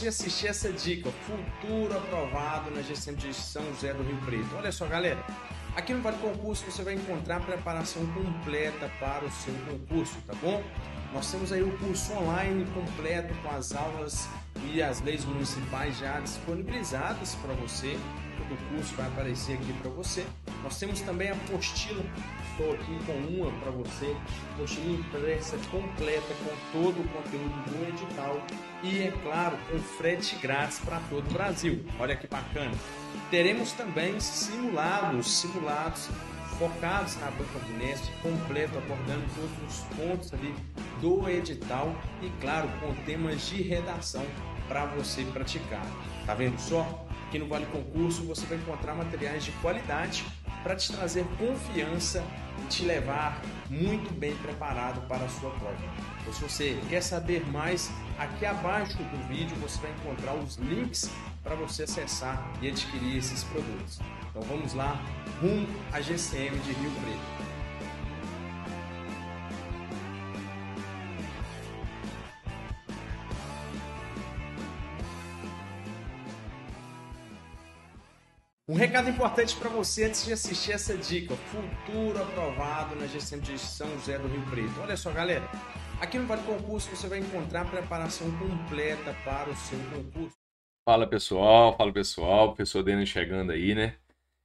de assistir essa dica, Futuro Aprovado na gestão de São José do Rio Preto. Olha só, galera, aqui no Vale Concurso você vai encontrar a preparação completa para o seu concurso, tá bom? Nós temos aí o curso online completo com as aulas e as leis municipais já disponibilizadas para você do curso vai aparecer aqui para você. Nós temos também a apostila, estou aqui com uma para você, apostila impressa completa com todo o conteúdo do edital e, é claro, com frete grátis para todo o Brasil. Olha que bacana! Teremos também simulados, simulados focados na banca do Nest, completo, abordando todos os pontos ali do edital e, claro, com temas de redação para você praticar. Tá vendo só? Aqui no Vale Concurso você vai encontrar materiais de qualidade para te trazer confiança e te levar muito bem preparado para a sua prova. Então, se você quer saber mais, aqui abaixo do vídeo você vai encontrar os links para você acessar e adquirir esses produtos. Então vamos lá, rumo à GCM de Rio Preto. Um recado importante para você antes de assistir essa dica: futuro aprovado na gestão de São José do Rio Preto. Olha só, galera, aqui no Vale Concurso você vai encontrar preparação completa para o seu concurso. Fala pessoal, fala pessoal, o professor Denis chegando aí, né?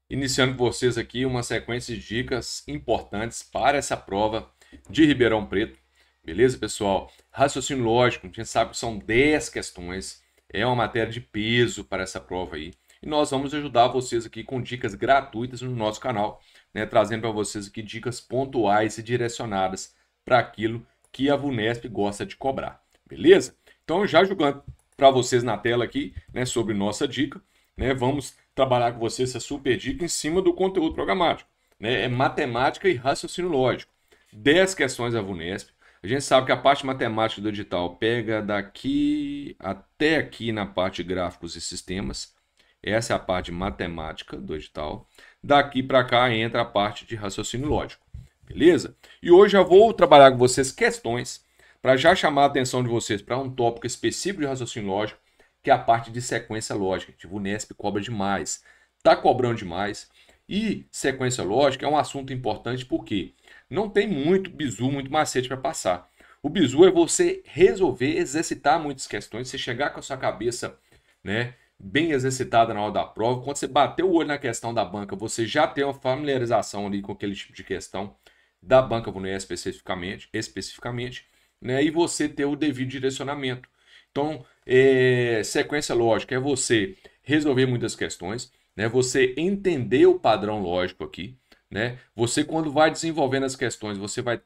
Iniciando com vocês aqui uma sequência de dicas importantes para essa prova de Ribeirão Preto. Beleza, pessoal? Raciocínio lógico, a gente sabe que são 10 questões, é uma matéria de peso para essa prova aí. E nós vamos ajudar vocês aqui com dicas gratuitas no nosso canal, né? trazendo para vocês aqui dicas pontuais e direcionadas para aquilo que a Vunesp gosta de cobrar, beleza? Então, já jogando para vocês na tela aqui, né, sobre nossa dica, né, vamos trabalhar com vocês essa super dica em cima do conteúdo programático, né? É matemática e raciocínio lógico. 10 questões da Vunesp. A gente sabe que a parte matemática do digital pega daqui até aqui na parte gráficos e sistemas, essa é a parte matemática do edital. Daqui para cá entra a parte de raciocínio lógico. Beleza? E hoje já vou trabalhar com vocês questões para já chamar a atenção de vocês para um tópico específico de raciocínio lógico, que é a parte de sequência lógica. Tipo, o Nesp cobra demais, tá cobrando demais. E sequência lógica é um assunto importante porque não tem muito bizu, muito macete para passar. O bizu é você resolver, exercitar muitas questões, você chegar com a sua cabeça, né, bem exercitada na hora da prova. Quando você bateu o olho na questão da banca, você já tem uma familiarização ali com aquele tipo de questão da banca vulnerável especificamente, especificamente, né? E você ter o devido direcionamento. Então, é, sequência lógica é você resolver muitas questões, né? Você entender o padrão lógico aqui, né? Você quando vai desenvolvendo as questões, você vai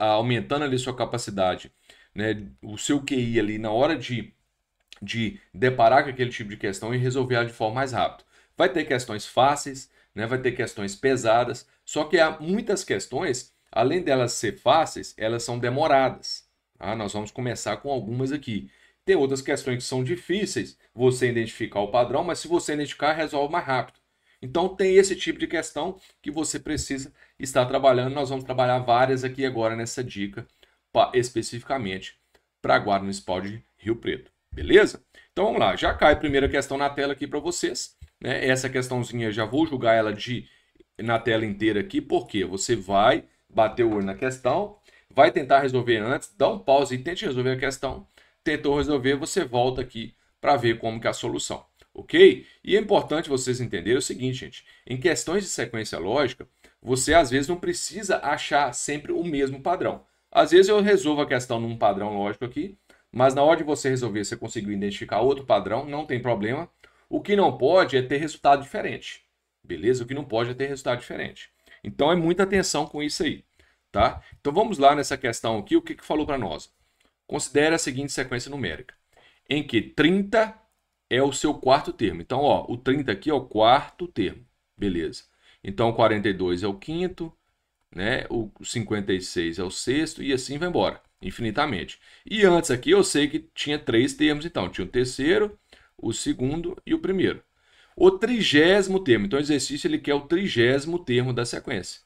aumentando ali sua capacidade, né? O seu QI ali na hora de de deparar com aquele tipo de questão e resolver ela de forma mais rápida. Vai ter questões fáceis, né? vai ter questões pesadas, só que há muitas questões, além delas ser fáceis, elas são demoradas. Ah, Nós vamos começar com algumas aqui. Tem outras questões que são difíceis, você identificar o padrão, mas se você identificar, resolve mais rápido. Então tem esse tipo de questão que você precisa estar trabalhando. Nós vamos trabalhar várias aqui agora nessa dica, pra, especificamente para a Guarda Municipal de Rio Preto. Beleza? Então vamos lá, já cai a primeira questão na tela aqui para vocês. Né? Essa questãozinha já vou julgar ela de na tela inteira aqui, porque você vai bater o olho na questão, vai tentar resolver antes, dá um pause e tente resolver a questão. Tentou resolver, você volta aqui para ver como que é a solução, ok? E é importante vocês entenderem o seguinte, gente. Em questões de sequência lógica, você às vezes não precisa achar sempre o mesmo padrão. Às vezes eu resolvo a questão num padrão lógico aqui, mas na hora de você resolver, você conseguiu identificar outro padrão, não tem problema. O que não pode é ter resultado diferente. Beleza? O que não pode é ter resultado diferente. Então é muita atenção com isso aí, tá? Então vamos lá nessa questão aqui, o que, que falou para nós? Considere a seguinte sequência numérica, em que 30 é o seu quarto termo. Então, ó, o 30 aqui é o quarto termo, beleza. Então, o 42 é o quinto, né? O 56 é o sexto e assim vai embora infinitamente. E antes aqui eu sei que tinha três termos, então tinha o terceiro, o segundo e o primeiro. O trigésimo termo, então o exercício ele quer o trigésimo termo da sequência.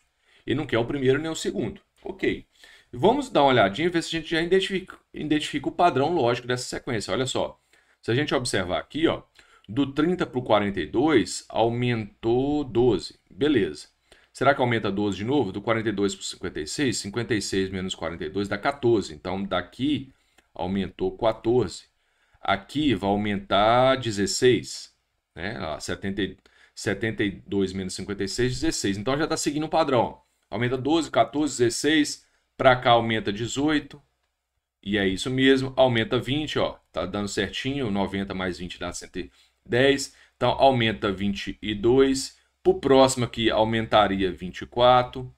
Ele não quer o primeiro nem o segundo. Ok. Vamos dar uma olhadinha e ver se a gente já identifica, identifica o padrão lógico dessa sequência. Olha só. Se a gente observar aqui, ó, do 30 para o 42 aumentou 12. Beleza. Será que aumenta 12 de novo? Do 42 para o 56? 56 menos 42 dá 14. Então, daqui aumentou 14. Aqui vai aumentar 16. Né? 70, 72 menos 56, 16. Então, já está seguindo um padrão. Aumenta 12, 14, 16. Para cá aumenta 18. E é isso mesmo. Aumenta 20, ó. Tá dando certinho. 90 mais 20 dá 110. Então, aumenta 22. Pro próximo aqui aumentaria 24,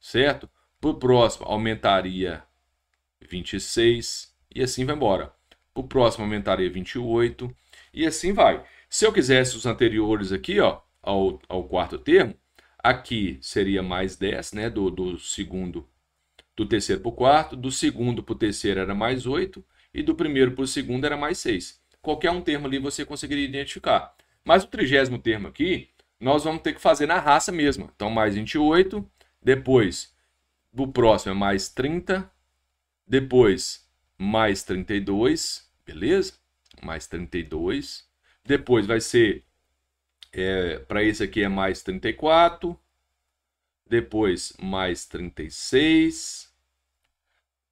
certo? Pro próximo aumentaria 26 e assim vai embora. Pro próximo aumentaria 28 e assim vai. Se eu quisesse os anteriores aqui, ó, ao, ao quarto termo, aqui seria mais 10, né, do, do segundo, do terceiro para o quarto, do segundo para o terceiro era mais 8 e do primeiro para o segundo era mais 6. Qualquer um termo ali você conseguiria identificar. Mas o trigésimo termo aqui, nós vamos ter que fazer na raça mesmo. Então, mais 28, depois do próximo é mais 30, depois mais 32, beleza? Mais 32. Depois vai ser, é, para esse aqui é mais 34, depois mais 36,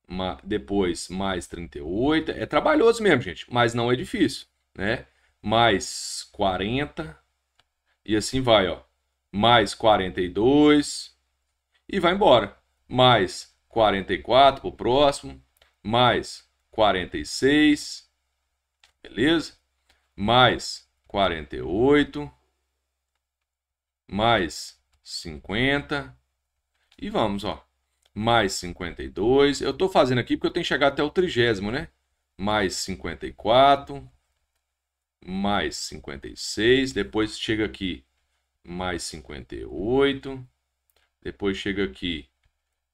ma, depois mais 38. É trabalhoso mesmo, gente, mas não é difícil, né? Mais 40, e assim vai, ó. Mais 42. E vai embora. Mais 44 para o próximo. Mais 46. Beleza? Mais 48. Mais 50. E vamos, ó. Mais 52. Eu estou fazendo aqui porque eu tenho que chegar até o trigésimo, né? Mais 54 mais 56, depois chega aqui mais 58, depois chega aqui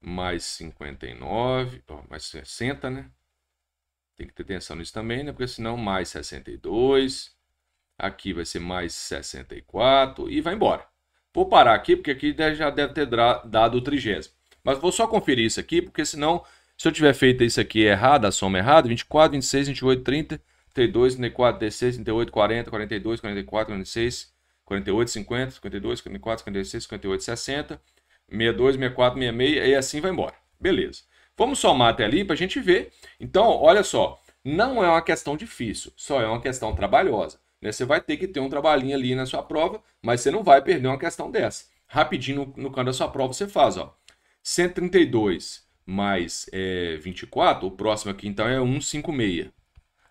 mais 59, ó, mais 60, né? Tem que ter atenção nisso também, né? Porque senão mais 62, aqui vai ser mais 64 e vai embora. Vou parar aqui porque aqui já deve ter dado o trigésimo. Mas vou só conferir isso aqui, porque senão, se eu tiver feito isso aqui errado, a soma errada, 24, 26, 28, 30, T2, n 38, 40, 42, 44, 46, 48, 50, 52, 54, 56, 58, 60, 62, 64, 66 e assim vai embora. Beleza. Vamos somar até ali para a gente ver. Então, olha só, não é uma questão difícil, só é uma questão trabalhosa. Né? Você vai ter que ter um trabalhinho ali na sua prova, mas você não vai perder uma questão dessa. Rapidinho, no, no canto da sua prova, você faz, ó. 132 mais é, eh, 24, o próximo aqui então é 156.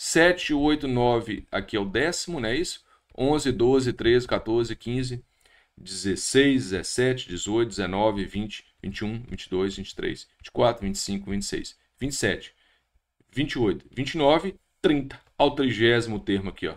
7, 8, 9, aqui é o décimo, não é isso? 11, 12, 13, 14, 15, 16, 17, 18, 19, 20, 21, 22, 23, 24, 25, 26, 27, 28, 29, 30. Ao trigésimo termo aqui, ó.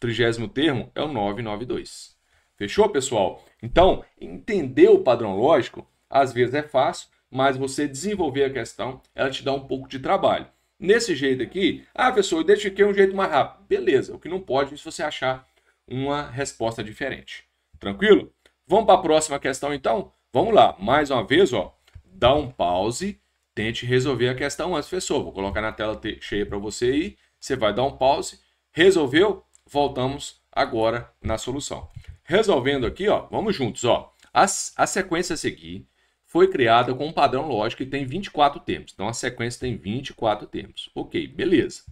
Trigésimo termo é o 992. Fechou, pessoal? Então, entender o padrão lógico às vezes é fácil, mas você desenvolver a questão, ela te dá um pouco de trabalho. Nesse jeito aqui, ah, pessoal, eu identifiquei um jeito mais rápido. Beleza, o que não pode é se você achar uma resposta diferente. Tranquilo? Vamos para a próxima questão, então? Vamos lá, mais uma vez, ó, dá um pause, tente resolver a questão antes, professor. Vou colocar na tela cheia para você aí, você vai dar um pause, resolveu? Voltamos agora na solução. Resolvendo aqui, ó, vamos juntos, ó. A, a sequência a seguir foi criada com um padrão lógico e tem 24 termos. Então a sequência tem 24 termos. Ok, beleza.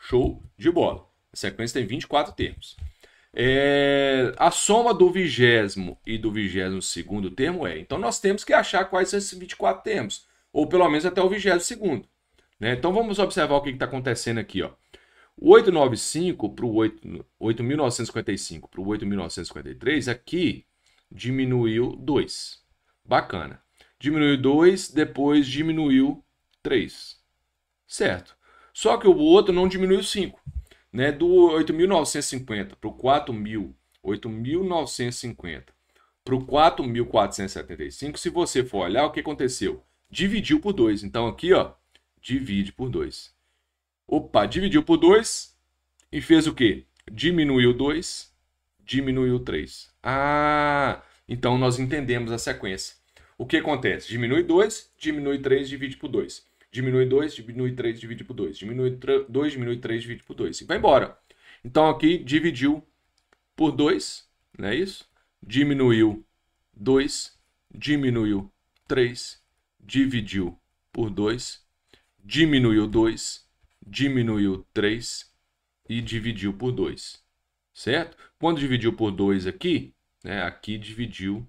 Show de bola. A sequência tem 24 termos. É, a soma do vigésimo e do vigésimo segundo termo é. Então nós temos que achar quais são esses 24 termos, ou pelo menos até o vigésimo segundo. Né? Então vamos observar o que está acontecendo aqui. Ó. O 895 para o 8.955 para o 8.953, aqui diminuiu 2. Bacana diminuiu 2, depois diminuiu 3. Certo. Só que o outro não diminuiu 5. Né? Do 8.950 para o 4.000, 8.950 para o 4.475, se você for olhar, o que aconteceu? Dividiu por 2. Então aqui, ó, divide por 2. Opa, dividiu por 2 e fez o quê? Diminuiu 2, diminuiu 3. Ah, então nós entendemos a sequência o que acontece? Diminui 2, diminui 3, divide por 2. Diminui 2, diminui 3, divide por 2. Diminui 2, diminui 3, divide por 2. E vai embora. Então aqui dividiu por 2, não é isso? Diminuiu 2, diminuiu 3, dividiu por 2, diminuiu 2, diminuiu 3 e dividiu por 2. Certo? Quando dividiu por 2 aqui, né, aqui dividiu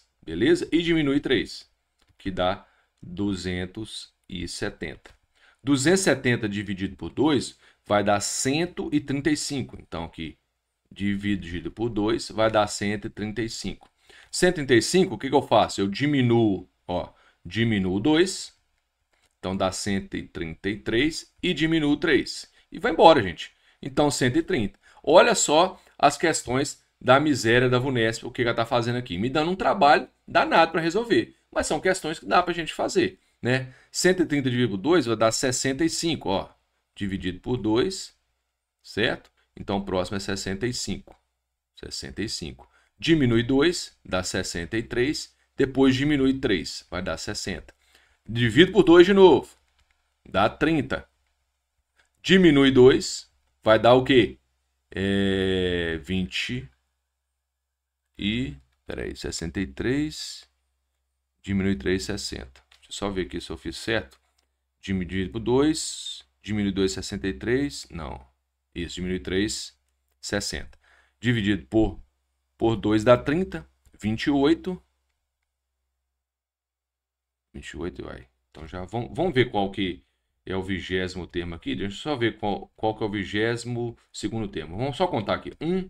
beleza? E diminui 3, que dá 270. 270 dividido por 2 vai dar 135. Então, aqui, dividido por 2 vai dar 135. 135, o que, que eu faço? Eu diminuo, ó, diminuo 2, então dá 133 e diminuo 3. E vai embora, gente. Então, 130. Olha só as questões da miséria da Vunesp, o que ela está fazendo aqui. Me dando um trabalho danado para resolver. Mas são questões que dá para a gente fazer. Né? 2 vai dar 65, ó, dividido por 2, certo? Então o próximo é 65. 65. Diminui 2, dá 63. Depois diminui 3, vai dar 60. Divido por 2 de novo, dá 30. Diminui 2, vai dar o quê? É 20 e, peraí, 63 diminui 3, 60. Deixa eu só ver aqui se eu fiz certo. Dividir por 2, diminui 2, 63, não. Isso, diminui 3, 60. Dividido por, por 2 dá 30, 28. 28 vai. Então já vamos, vamos ver qual que é o vigésimo termo aqui. Deixa eu só ver qual, qual que é o vigésimo segundo termo. Vamos só contar aqui. 1, um,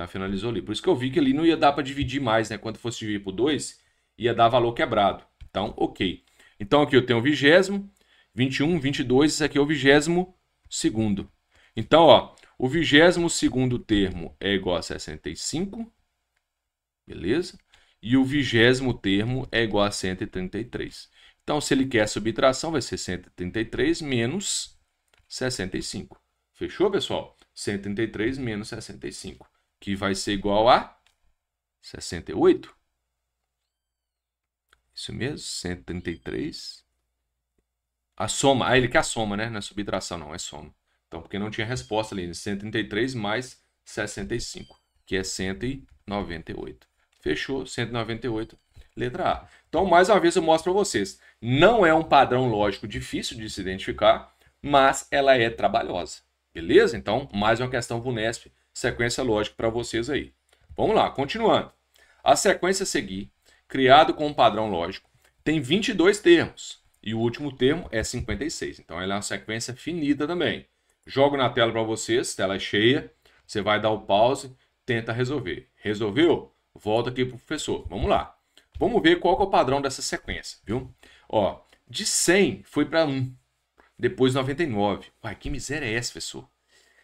Tá? Finalizou ali. Por isso que eu vi que ali não ia dar para dividir mais, né? Quando fosse dividir por 2, ia dar valor quebrado. Então, ok. Então aqui eu tenho o vigésimo, 21, 22, isso aqui é o vigésimo segundo. Então, ó, o vigésimo segundo termo é igual a 65, beleza? E o vigésimo termo é igual a 133. Então, se ele quer subtração, vai ser 133 menos 65. Fechou, pessoal? 133 menos 65 que vai ser igual a 68. Isso mesmo, 133. A soma, ah, ele quer a soma, né? Não é subtração, não, é soma. Então, porque não tinha resposta ali, 133 né? mais 65, que é 198. Fechou, 198, letra A. Então, mais uma vez eu mostro para vocês. Não é um padrão lógico difícil de se identificar, mas ela é trabalhosa. Beleza? Então, mais uma questão VUNESP sequência lógica para vocês aí. Vamos lá, continuando. A sequência a seguir, criada com um padrão lógico, tem 22 termos e o último termo é 56. Então ela é uma sequência finita também. Jogo na tela para vocês, tela é cheia, você vai dar o pause, tenta resolver. Resolveu? Volta aqui para o professor. Vamos lá. Vamos ver qual é o padrão dessa sequência, viu? Ó, de 100 foi para 1, depois 99. Uai, que miséria é essa, professor?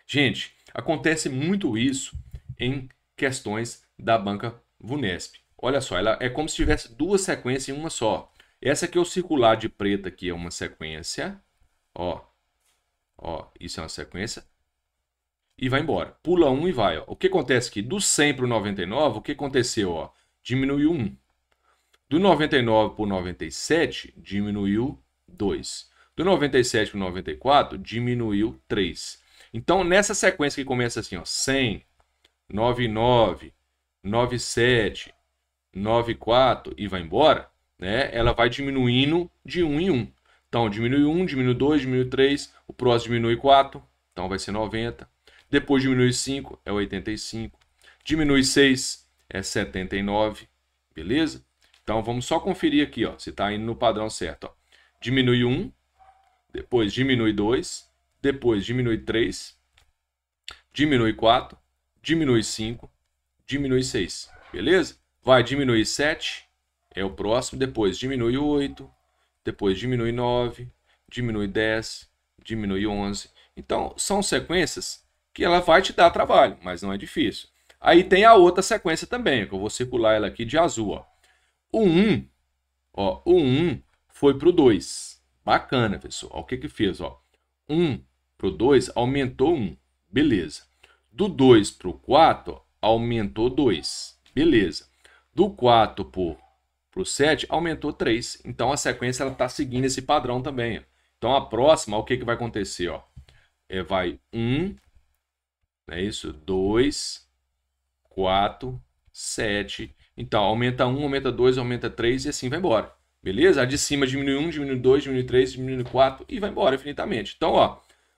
Gente, Acontece muito isso em questões da banca Vunesp. Olha só, ela é como se tivesse duas sequências em uma só. Essa aqui é o circular de preta aqui é uma sequência, ó, ó, isso é uma sequência, e vai embora. Pula 1 um e vai, ó. O que acontece aqui? Do 100 para o 99, o que aconteceu, ó? Diminuiu 1. Do 99 para o 97, diminuiu 2. Do 97 para o 94, diminuiu 3. Então, nessa sequência que começa assim, ó, 100, 99, 97, 94 e vai embora, né? Ela vai diminuindo de 1 em 1. Então, diminui 1, diminui 2, diminui 3, o próximo diminui 4, então vai ser 90. Depois diminui 5, é 85. Diminui 6, é 79, beleza? Então, vamos só conferir aqui, ó, se está indo no padrão certo, ó. Diminui 1, depois diminui 2, depois diminui 3, diminui 4, diminui 5, diminui 6, beleza? Vai diminuir 7, é o próximo, depois diminui 8, depois diminui 9, diminui 10, diminui 11. Então, são sequências que ela vai te dar trabalho, mas não é difícil. Aí tem a outra sequência também, que eu vou circular ela aqui de azul. Ó. O 1, ó, o 1 foi para o 2. Bacana, pessoal. Ó, o que que fez? Ó? 1 pro 2, aumentou 1. Um. Beleza. Do 2 pro 4, aumentou 2. Beleza. Do 4 pro, pro 7, aumentou 3. Então a sequência ela tá seguindo esse padrão também. Ó. Então a próxima, o que que vai acontecer, ó? É, vai 1, um, é isso? 2, 4, 7. Então, aumenta 1, um, aumenta 2, aumenta 3 e assim vai embora. Beleza? A de cima diminui 1, um, diminui 2, diminui 3, diminui 4 e vai embora infinitamente. Então, ó,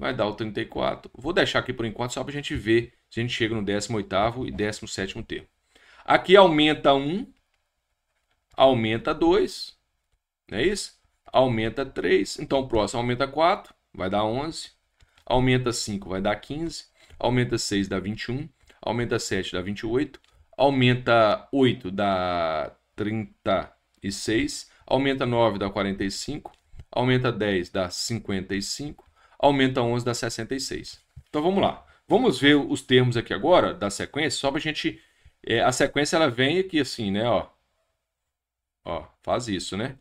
vai dar o 34. Vou deixar aqui por enquanto só para a gente ver se a gente chega no 18º e 17º termo. Aqui aumenta 1, aumenta 2, não é isso? Aumenta 3, então o próximo aumenta 4, vai dar 11. Aumenta 5, vai dar 15. Aumenta 6, dá 21. Aumenta 7, dá 28. Aumenta 8, dá 36. Aumenta 9, dá 45. Aumenta 10, dá 55 aumenta 11 dá 66. Então vamos lá. Vamos ver os termos aqui agora da sequência, só para a gente... É, a sequência ela vem aqui assim, né? Ó, ó faz isso, né?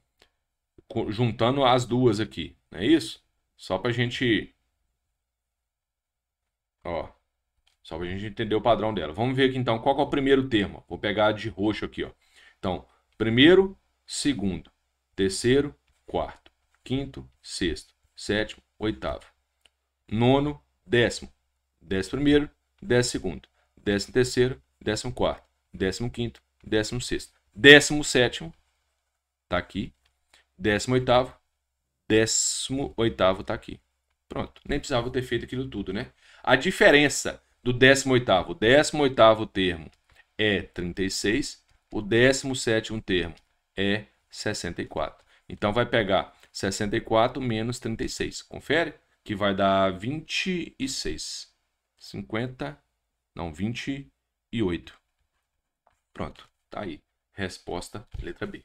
Juntando as duas aqui, não é isso? Só para a gente... Ó, só para a gente entender o padrão dela. Vamos ver aqui então qual é o primeiro termo. Vou pegar de roxo aqui. Ó. Então, primeiro, segundo, terceiro, quarto, quinto, sexto, sétimo, oitavo. Nono, décimo. Décimo primeiro, décimo segundo. Décimo terceiro, décimo quarto. Décimo quinto, décimo sexto. Décimo sétimo, tá aqui. Décimo oitavo, décimo oitavo tá aqui. Pronto, nem precisava ter feito aquilo tudo, né? A diferença do décimo oitavo, o oitavo termo é 36, o décimo sétimo termo é 64. Então vai pegar 64 menos 36. Confere? Que vai dar 26. 50. Não, 28. Pronto. Tá aí. Resposta, letra B.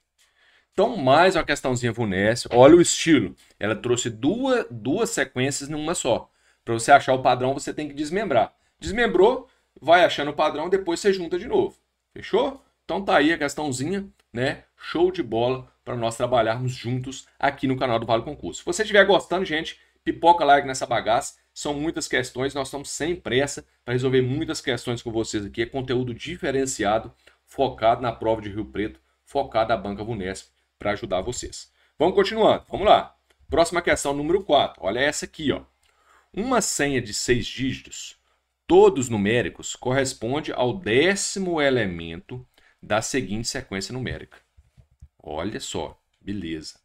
Então, mais uma questãozinha Vunes. Olha o estilo. Ela trouxe duas, duas sequências numa só. Para você achar o padrão, você tem que desmembrar. Desmembrou, vai achando o padrão, depois você junta de novo. Fechou? Então tá aí a questãozinha né? Show de bola para nós trabalharmos juntos aqui no canal do Vale Concurso. Se você estiver gostando, gente, pipoca like nessa bagaça. São muitas questões, nós estamos sem pressa para resolver muitas questões com vocês aqui. É conteúdo diferenciado, focado na prova de Rio Preto, focado na Banca Vunesp para ajudar vocês. Vamos continuando, vamos lá. Próxima questão, número 4. Olha essa aqui, ó. Uma senha de seis dígitos, todos numéricos, corresponde ao décimo elemento da seguinte sequência numérica. Olha só, beleza.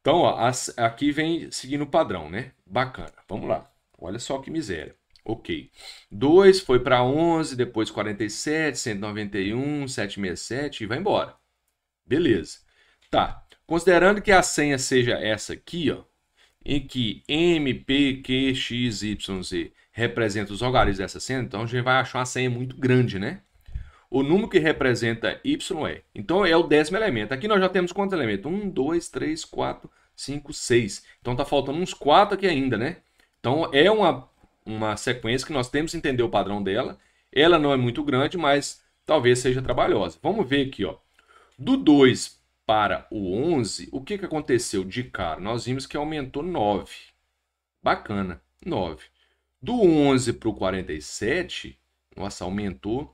Então, ó, as, aqui vem seguindo o padrão, né? Bacana, vamos lá. Olha só que miséria. Ok. 2 foi para 11, depois 47, 191, 767 e vai embora. Beleza. Tá. Considerando que a senha seja essa aqui, ó, em que M, P, Q, X, Y, Z representa os algarismos dessa senha, então a gente vai achar uma senha muito grande, né? o número que representa y é. Então é o décimo elemento. Aqui nós já temos quantos elementos? 1, 2, 3, 4, 5, 6. Então está faltando uns 4 aqui ainda, né? Então é uma, uma sequência que nós temos que entender o padrão dela. Ela não é muito grande, mas talvez seja trabalhosa. Vamos ver aqui, ó. Do 2 para o 11, o que, que aconteceu de cara? Nós vimos que aumentou 9. Bacana, 9. Do 11 para o 47, nossa, aumentou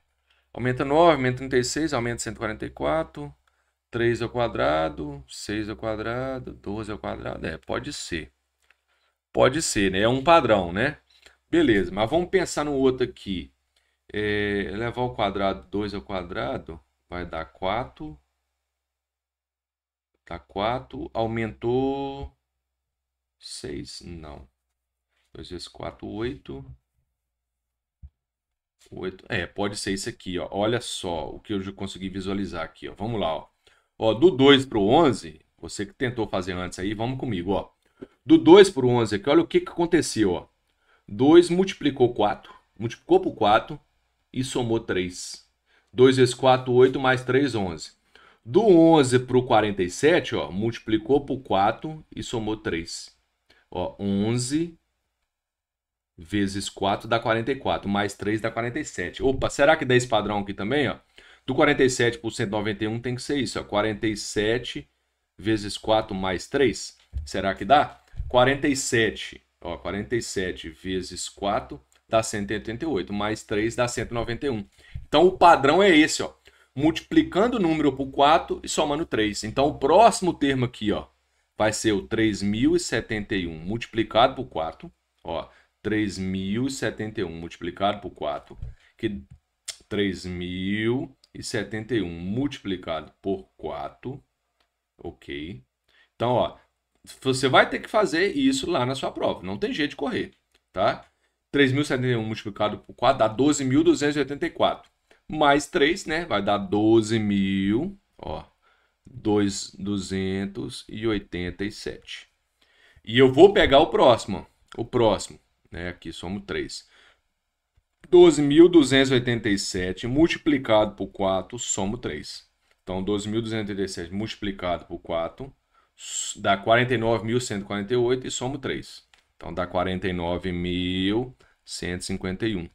Aumenta 9, aumenta 36, aumenta 144. 3 ao quadrado, 6 ao quadrado, 12 ao quadrado. É, pode ser. Pode ser, né? É um padrão, né? Beleza, mas vamos pensar no outro aqui. É, levar o quadrado 2 ao quadrado vai dar 4. Tá 4. Aumentou 6? Não. 2 vezes 4, 8. 8. É, pode ser isso aqui, ó. Olha só o que eu já consegui visualizar aqui, ó. Vamos lá, ó. Ó, do 2 para o 11, você que tentou fazer antes aí, vamos comigo, ó. Do 2 para o 11 aqui, olha o que, que aconteceu, ó. 2 multiplicou 4, multiplicou por 4 e somou 3. 2 vezes 4, 8, mais 3, 11. Do 11 para o 47, ó, multiplicou por 4 e somou 3. Ó, 11 vezes 4 dá 44, mais 3 dá 47. Opa, será que dá esse padrão aqui também, ó? Do 47 por 191 tem que ser isso, ó. 47 vezes 4 mais 3, será que dá? 47, ó, 47 vezes 4 dá 188, mais 3 dá 191. Então o padrão é esse, ó. Multiplicando o número por 4 e somando 3. Então o próximo termo aqui, ó, vai ser o 3071 multiplicado por 4, ó. 3.071 multiplicado por 4, que 3.071 multiplicado por 4, ok? Então, ó, você vai ter que fazer isso lá na sua prova, não tem jeito de correr, tá? 3.071 multiplicado por 4 dá 12.284, mais 3, né, vai dar 12.000, ó, 2.287. E eu vou pegar o próximo, o próximo, né? Aqui somos 3. 12.287 multiplicado por 4, somo 3. Então, 12.287 multiplicado por 4 dá 49.148 e somo 3. Então, dá 49.151.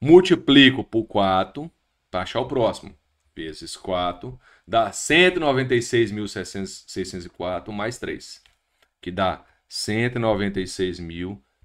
Multiplico por 4 para achar o próximo. Vezes 4 dá 196.604 mais 3, que dá 196.604.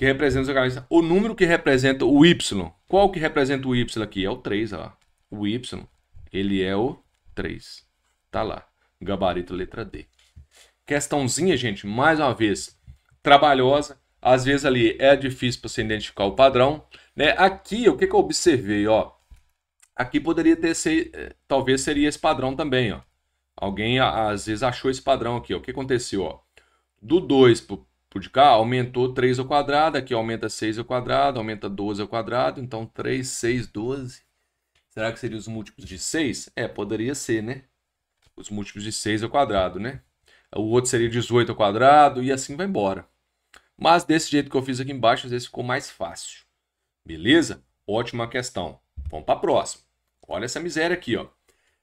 que representa o O número que representa o Y. Qual que representa o Y aqui? É o 3, ó. O Y, ele é o 3. Tá lá. Gabarito letra D. Questãozinha, gente, mais uma vez, trabalhosa. Às vezes ali é difícil para você identificar o padrão. Né? Aqui, o que, que eu observei, ó? Aqui poderia ter, ser, eh, talvez seria esse padrão também, ó. Alguém às vezes achou esse padrão aqui, ó. O que aconteceu, ó? Do 2 pro por de cá, aumentou 3 ao quadrado, aqui aumenta 6 ao quadrado, aumenta 12 ao quadrado, então 3, 6, 12. Será que seriam os múltiplos de 6? É, poderia ser, né? Os múltiplos de 6 ao quadrado, né? O outro seria 18 ao quadrado e assim vai embora. Mas desse jeito que eu fiz aqui embaixo, às vezes ficou mais fácil. Beleza? Ótima questão. Vamos para a próxima. Olha essa miséria aqui, ó.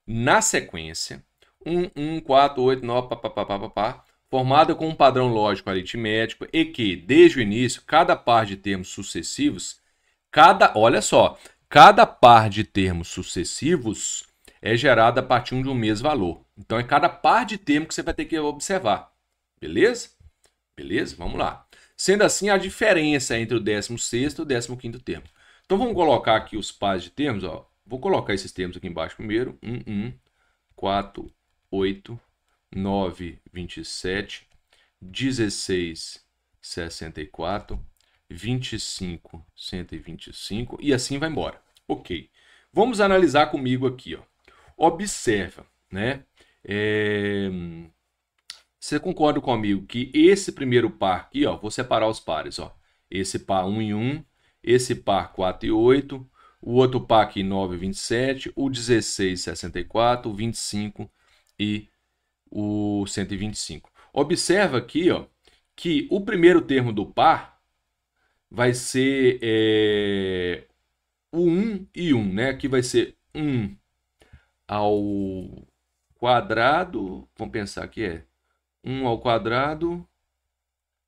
Na sequência, 1, 1, 4, 8, 9, papapá, papapá, formada com um padrão lógico aritmético e que, desde o início, cada par de termos sucessivos, cada, olha só, cada par de termos sucessivos é gerada a partir de um mesmo valor. Então é cada par de termo que você vai ter que observar. Beleza? Beleza? Vamos lá. Sendo assim, a diferença entre o 16 e o 15 termo. Então vamos colocar aqui os pares de termos. Ó. Vou colocar esses termos aqui embaixo primeiro. 1, 1, 4, 8, 9, 27, 16, 64, 25, 125 e assim vai embora. Ok. Vamos analisar comigo aqui. Ó. Observa, né? É... Você concorda comigo que esse primeiro par aqui, ó, vou separar os pares. Ó. Esse par 1 e 1, esse par 4 e 8, o outro par aqui 9 e 27, o 16 64, o 25 e o 125. Observa aqui ó, que o primeiro termo do par vai ser é, o 1 e 1, né? Aqui vai ser 1 ao quadrado, vamos pensar aqui é 1 ao quadrado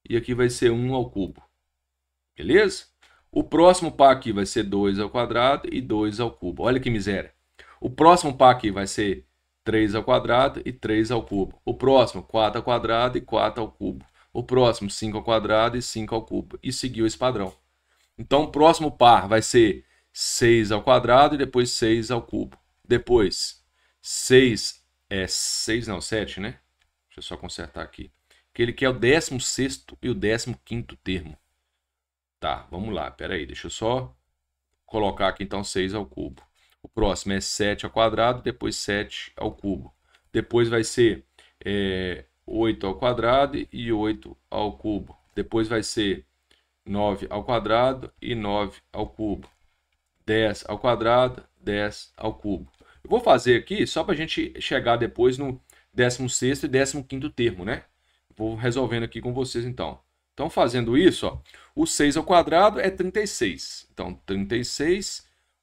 e aqui vai ser 1 ao cubo. Beleza? O próximo par aqui vai ser 2 ao quadrado e 2 ao cubo. Olha que miséria. O próximo par aqui vai ser 3 ao quadrado e 3 ao cubo. O próximo, 4 ao quadrado e 4 ao cubo. O próximo, 5 ao quadrado e 5 ao cubo. E seguiu esse padrão. Então, o próximo par vai ser 6 ao quadrado e depois 6 ao cubo. Depois, 6 é 6, não, 7, né? Deixa eu só consertar aqui. Que ele quer o 16 e o 15 termo. Tá, vamos lá, peraí, deixa eu só colocar aqui então 6 ao cubo. O próximo é 7 ao quadrado, depois 7 ao cubo. Depois vai ser é, 8 ao quadrado e 8 ao cubo. Depois vai ser 9 ao quadrado e 9 ao cubo. 10 ao quadrado, 10 ao cubo. Eu vou fazer aqui só para a gente chegar depois no 16 e 15 termo, né? Vou resolvendo aqui com vocês então. Então, fazendo isso, ó, o 6 ao quadrado é 36. Então, 36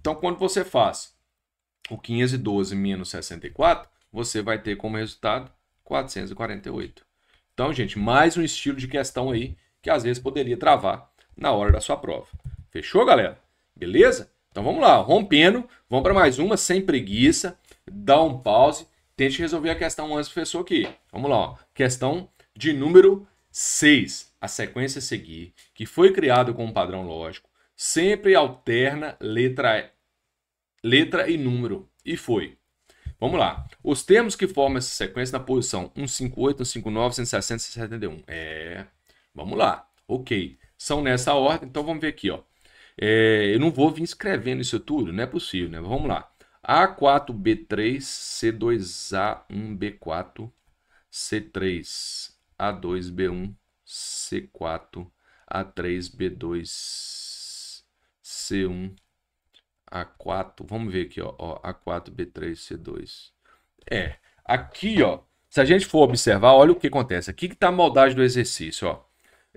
Então, quando você faz o 512 menos 64, você vai ter como resultado 448. Então, gente, mais um estilo de questão aí que às vezes poderia travar na hora da sua prova. Fechou, galera? Beleza? Então vamos lá, rompendo, vamos para mais uma sem preguiça, dá um pause, tente resolver a questão antes do professor aqui. Vamos lá, ó. questão de número 6, a sequência a seguir, que foi criada com um padrão lógico, sempre alterna letra, letra e número. E foi. Vamos lá. Os termos que formam essa sequência na posição 158, 159, 160, 171. É. Vamos lá. Ok. São nessa ordem. Então vamos ver aqui, ó. É, eu não vou vir escrevendo isso tudo, não é possível, né? Vamos lá. A4B3, C2A1B4, C3, A2B1, C4, A3B2, C1, A4. Vamos ver aqui, ó, ó A4, B3, C2. É, aqui, ó, se a gente for observar, olha o que acontece. Aqui que está a maldade do exercício, ó.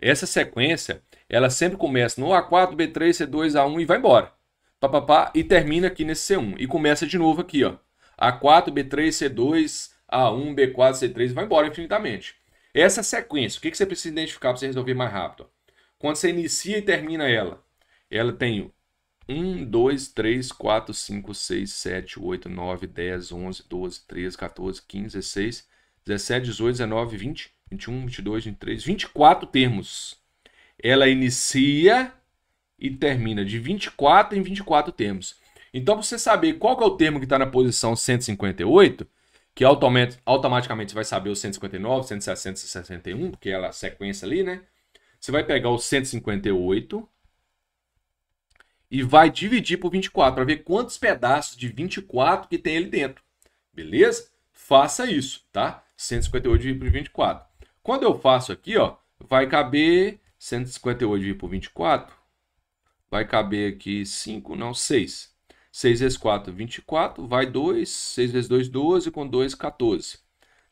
Essa sequência, ela sempre começa no A4, B3, C2, A1 e vai embora. Pá, pá, pá, e termina aqui nesse C1. E começa de novo aqui, ó. A4, B3, C2, A1, B4, C3, vai embora infinitamente. Essa sequência, o que, que você precisa identificar para você resolver mais rápido? Quando você inicia e termina ela, ela tem 1, 2, 3, 4, 5, 6, 7, 8, 9, 10, 11, 12, 13, 14, 15, 16, 17, 18, 19, 20, 21, 22, 23, 24 termos. Ela inicia e termina de 24 em 24 termos. Então, para você saber qual é o termo que está na posição 158, que automaticamente você vai saber o 159, 160, 161, porque ela sequência ali, né? Você vai pegar o 158 e vai dividir por 24 para ver quantos pedaços de 24 que tem ali dentro. Beleza? Faça isso, tá? 158 dividido por 24. Quando eu faço aqui, ó, vai caber 158 dividido por 24. Vai caber aqui 5, não, 6. 6 vezes 4, 24. Vai 2. 6 vezes 2, 12. Com 2, 14.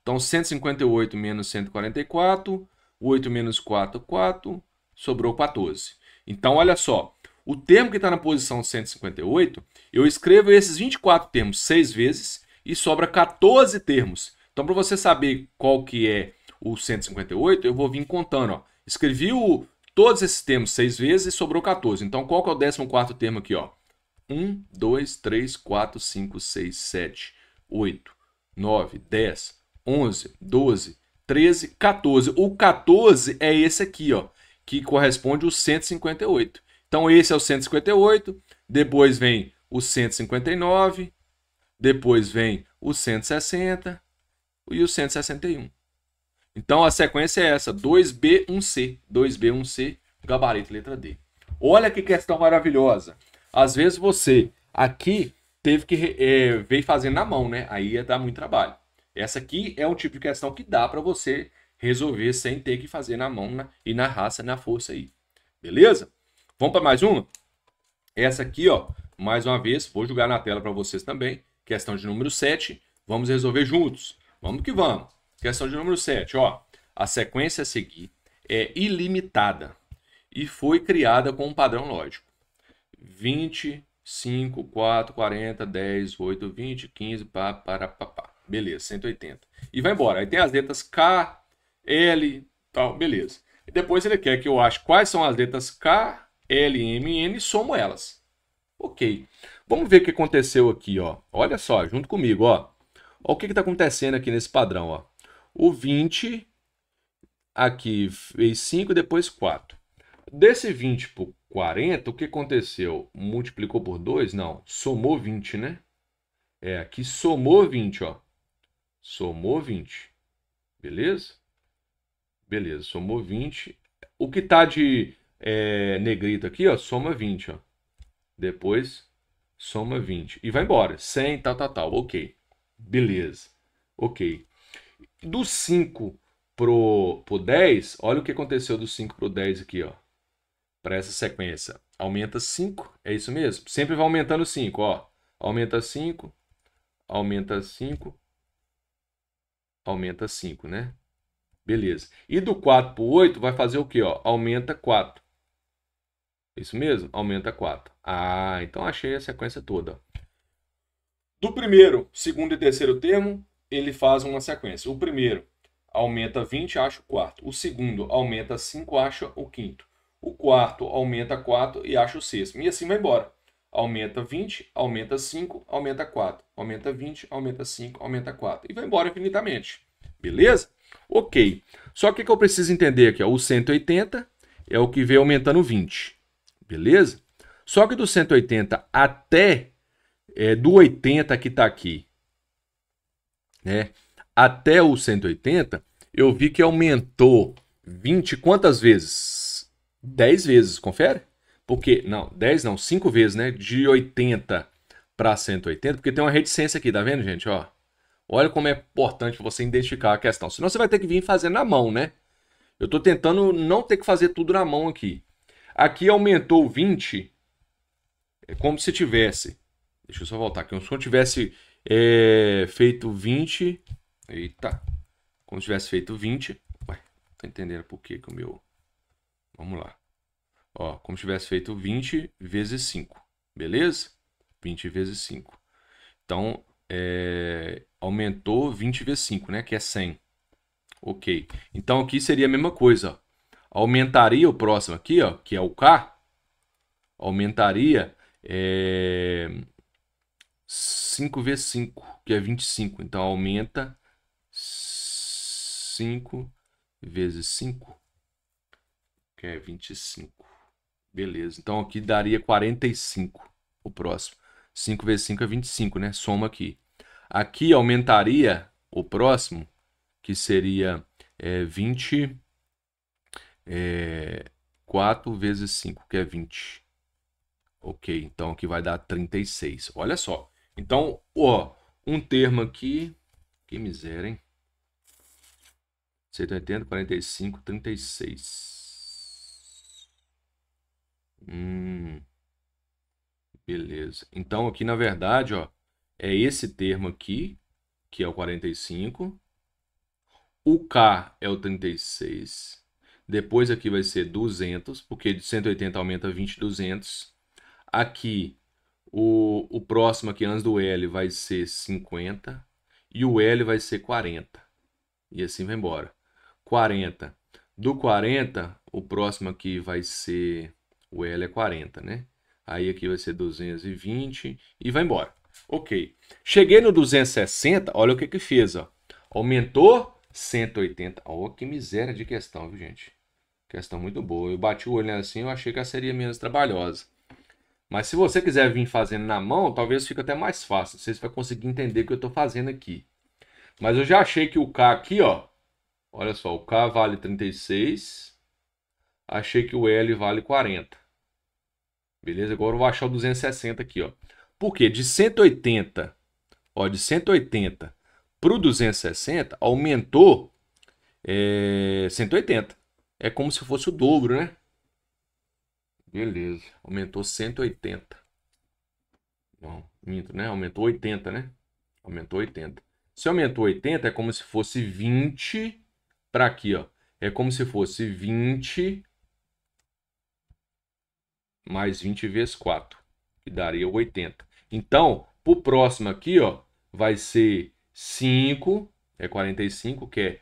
Então, 158 menos 144. 8 menos 4, 4. Sobrou 14. Então, olha só. O termo que está na posição 158, eu escrevo esses 24 termos seis vezes e sobra 14 termos. Então, para você saber qual que é o 158, eu vou vir contando. Ó. Escrevi o, todos esses termos seis vezes e sobrou 14. Então, qual que é o 14 termo aqui? Ó? 1, 2, 3, 4, 5, 6, 7, 8, 9, 10, 11, 12, 13, 14. O 14 é esse aqui, ó, que corresponde ao 158. Então esse é o 158, depois vem o 159, depois vem o 160 e o 161. Então a sequência é essa, 2B1C, 2B1C, gabarito letra D. Olha que questão maravilhosa. Às vezes você aqui teve que é, veio fazendo na mão, né? Aí ia dar muito trabalho. Essa aqui é um tipo de questão que dá para você resolver sem ter que fazer na mão na, e na raça, na força aí. Beleza? Vamos para mais uma? Essa aqui, ó, mais uma vez, vou jogar na tela para vocês também. Questão de número 7, vamos resolver juntos. Vamos que vamos. Questão de número 7, ó. A sequência a seguir é ilimitada e foi criada com um padrão lógico. 20, 5, 4, 40, 10, 8, 20, 15, pá, pá, pá, pá. Beleza, 180. E vai embora. Aí tem as letras K, L, tal, beleza. E depois ele quer que eu ache quais são as letras K, L e N e somo elas. Ok. Vamos ver o que aconteceu aqui, ó. Olha só, junto comigo, ó. ó o que está acontecendo aqui nesse padrão, ó. O 20 aqui fez 5 depois 4. Desse 20 por 40, o que aconteceu? Multiplicou por 2? Não, somou 20, né? É, aqui somou 20, ó. Somou 20. Beleza? Beleza, somou 20. O que tá de é, negrito aqui, ó, soma 20, ó. Depois soma 20 e vai embora. 100, tal, tal, tal. OK. Beleza. OK. Do 5 pro, pro 10, olha o que aconteceu do 5 pro 10 aqui, ó. Para essa sequência. Aumenta 5, é isso mesmo? Sempre vai aumentando 5, ó. Aumenta 5, aumenta 5, aumenta 5, né? Beleza. E do 4 pro 8 vai fazer o quê, ó? Aumenta 4. É isso mesmo, aumenta 4. Ah, então achei a sequência toda. Do primeiro, segundo e terceiro termo, ele faz uma sequência. O primeiro aumenta 20, acha o quarto. O segundo aumenta 5, acha o quinto. O quarto aumenta 4 e acha o sexto. E assim vai embora. Aumenta 20, aumenta 5, aumenta 4. Aumenta 20, aumenta 5, aumenta 4. E vai embora infinitamente. Beleza? Ok. Só que o que eu preciso entender aqui? Ó, o 180 é o que vem aumentando 20 beleza? Só que do 180 até é, do 80 que está aqui, né? Até o 180, eu vi que aumentou 20 quantas vezes? 10 vezes, confere? Porque, não, 10 não, 5 vezes, né? De 80 para 180, porque tem uma reticência aqui, tá vendo, gente? Ó, olha como é importante você identificar a questão. Senão você vai ter que vir fazer na mão, né? Eu tô tentando não ter que fazer tudo na mão aqui. Aqui aumentou 20, é como se tivesse. Deixa eu só voltar aqui. Como se eu tivesse é, feito 20. Eita! Como se tivesse feito 20. Ué, tá entendendo por que que o meu. Vamos lá. Ó, como se tivesse feito 20 vezes 5. Beleza? 20 vezes 5. Então, é, aumentou 20 vezes 5, né? Que é 100. Ok. Então, aqui seria a mesma coisa aumentaria o próximo aqui, ó, que é o K, aumentaria é, 5 vezes 5, que é 25. Então, aumenta 5 vezes 5, que é 25. Beleza, então aqui daria 45 o próximo. 5 vezes 5 é 25, né? Soma aqui. Aqui aumentaria o próximo, que seria é, 20 é, 4 vezes 5, que é 20. Ok, então aqui vai dar 36. Olha só. Então, ó, um termo aqui. Que miséria, hein? 180, 45, 36. Hum. Beleza. Então, aqui, na verdade, ó, é esse termo aqui, que é o 45. O K é o 36. Depois aqui vai ser 200, porque de 180 aumenta 20, 200. Aqui, o, o próximo aqui antes do L vai ser 50. E o L vai ser 40. E assim vai embora. 40. Do 40, o próximo aqui vai ser... O L é 40, né? Aí aqui vai ser 220 e vai embora. Ok. Cheguei no 260, olha o que que fez, ó. Aumentou 180. Olha que miséria de questão, viu, gente? Questão muito boa. Eu bati o olho assim, eu achei que ela seria menos trabalhosa. Mas se você quiser vir fazendo na mão, talvez fique até mais fácil. Vocês vão vai conseguir entender o que eu estou fazendo aqui. Mas eu já achei que o K aqui, ó. Olha só, o K vale 36. Achei que o L vale 40. Beleza? Agora eu vou achar o 260 aqui, ó. Por quê? De 180, ó, de 180 para o 260, aumentou é, eh, 180. É como se fosse o dobro, né? Beleza. Aumentou 180. Não, minto, né? Aumentou 80, né? Aumentou 80. Se aumentou 80, é como se fosse 20 para aqui, ó. É como se fosse 20 mais 20 vezes 4, que daria 80. Então, o próximo aqui, ó, vai ser 5, é 45, que é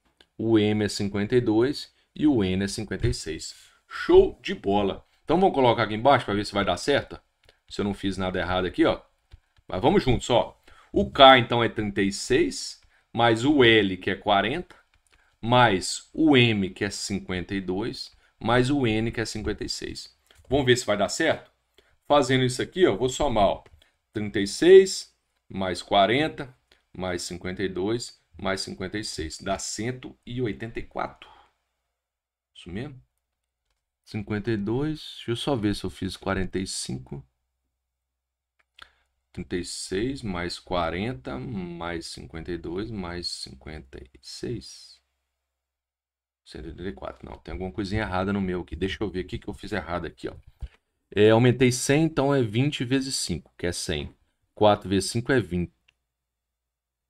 o M é 52 e o N é 56. Show de bola! Então vamos colocar aqui embaixo para ver se vai dar certo. Se eu não fiz nada errado aqui, ó. Mas vamos juntos, ó. O K então é 36, mais o L que é 40, mais o M que é 52, mais o N que é 56. Vamos ver se vai dar certo? Fazendo isso aqui, ó, vou somar ó, 36 mais 40 mais 52 mais 56, dá 184. Isso mesmo? 52, deixa eu só ver se eu fiz 45. 36 mais 40 mais 52 mais 56. 184. Não, tem alguma coisinha errada no meu aqui. Deixa eu ver o que eu fiz errado aqui. Ó. É, aumentei 100, então é 20 vezes 5, que é 100. 4 vezes 5 é 20.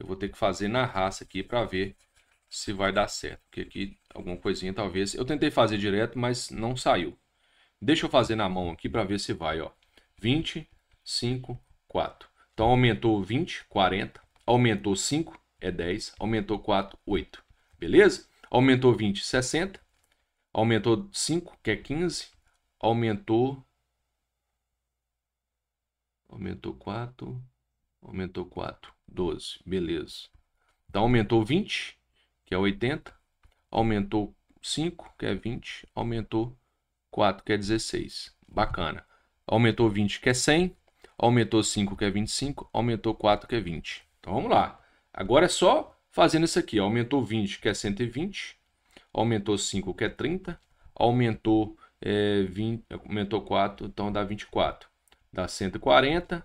Eu vou ter que fazer na raça aqui para ver se vai dar certo. Porque aqui alguma coisinha talvez... Eu tentei fazer direto, mas não saiu. Deixa eu fazer na mão aqui para ver se vai, ó. 20, 5, 4. Então aumentou 20, 40. Aumentou 5, é 10. Aumentou 4, 8. Beleza? Aumentou 20, 60. Aumentou 5, que é 15. Aumentou... Aumentou 4. Aumentou 4. 12, beleza. Então aumentou 20, que é 80, aumentou 5, que é 20, aumentou 4, que é 16. Bacana. Aumentou 20, que é 100, aumentou 5, que é 25, aumentou 4, que é 20. Então vamos lá. Agora é só fazendo isso aqui. Aumentou 20, que é 120, aumentou 5, que é 30, aumentou, é, eh, 20, aumentou 4, então dá 24. Dá 140,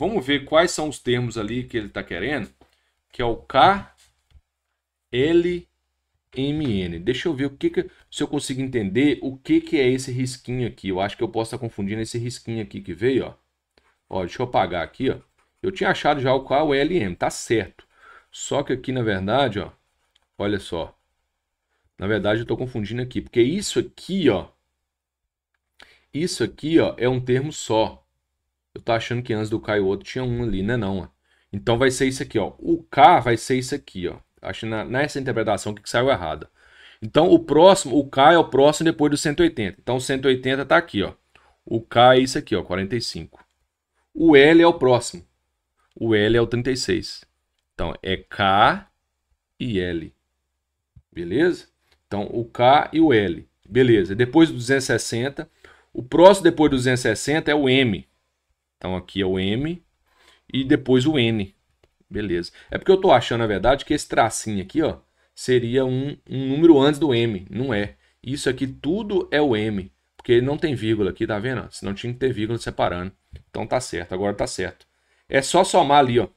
Vamos ver quais são os termos ali que ele está querendo, que é o KLMN. Deixa eu ver o que, que se eu consigo entender o que, que é esse risquinho aqui. Eu acho que eu posso estar tá confundindo esse risquinho aqui que veio, ó. Ó, deixa eu apagar aqui, ó. Eu tinha achado já o K, o tá certo. Só que aqui, na verdade, ó, olha só. Na verdade, eu estou confundindo aqui, porque isso aqui, ó, isso aqui, ó, é um termo só. Eu tô achando que antes do K e o outro tinha um ali, né não, não, Então vai ser isso aqui, ó. O K vai ser isso aqui, ó. Acho na, nessa interpretação que saiu errada. Então o próximo, o K é o próximo depois do 180. Então o 180 tá aqui, ó. O K é isso aqui, ó, 45. O L é o próximo. O L é o 36. Então é K e L. Beleza? Então o K e o L. Beleza. Depois do 260, o próximo depois do 260 é o M. Então aqui é o M e depois o N. Beleza. É porque eu estou achando, na verdade, que esse tracinho aqui ó, seria um, um número antes do M. Não é. Isso aqui tudo é o M. Porque não tem vírgula aqui, tá vendo? Senão tinha que ter vírgula separando. Então tá certo, agora tá certo. É só somar ali, ó.